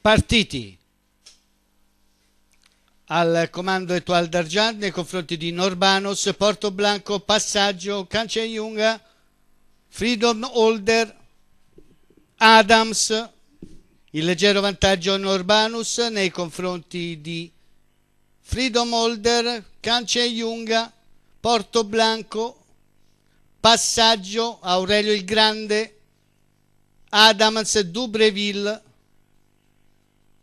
partiti al comando Etoile d'Argent nei confronti di Norbanos, Blanco, Passaggio, Junga, Freedom Holder, Adams, il leggero vantaggio Norbanus nei confronti di Freedom Holder, Junga, Porto Blanco, Passaggio, Aurelio il Grande, Adams, Dubreville,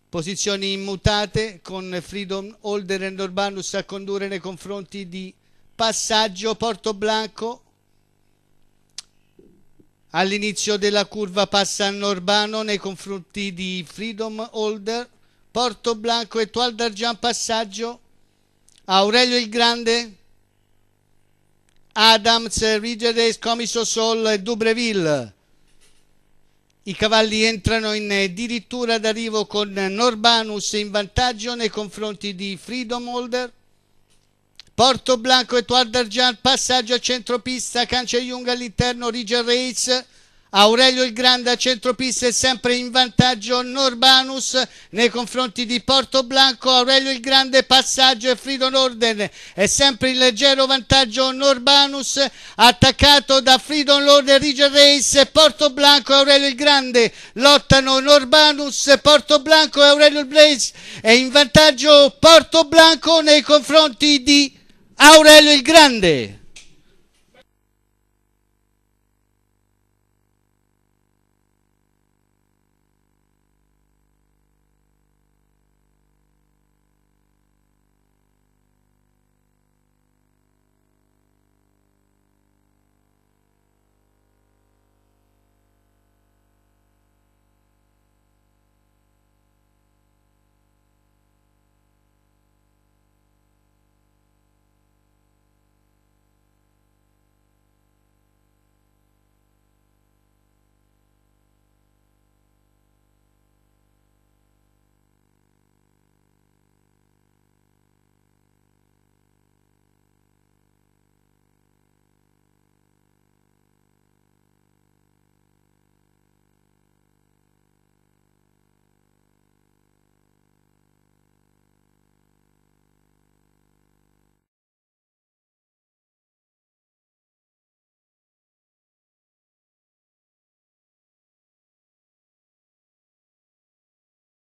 Posizioni immutate con Freedom Holder e Norbanus a condurre nei confronti di Passaggio Porto Blanco All'inizio della curva passa Norbano nei confronti di Freedom Holder, Porto Blanco e Tual Dargian Passaggio. Aurelio il Grande, Adams, Ridgeres, Comiso Sol e Dubreville. I cavalli entrano in eh, dirittura d'arrivo con eh, Norbanus in vantaggio nei confronti di Freedom Holder. Porto Blanco e Tuardargian, passaggio a centropista, cancia Jung all'interno, Rigel Race. Aurelio il Grande a centropista è sempre in vantaggio Norbanus nei confronti di Porto Blanco, Aurelio il Grande passaggio e Frido Norden è sempre in leggero vantaggio Norbanus attaccato da Frido Norden, Rigel Race Porto Blanco e Aurelio il Grande lottano Norbanus, Porto Blanco e Aurelio il Blaze è in vantaggio Porto Blanco nei confronti di Aurelio il Grande.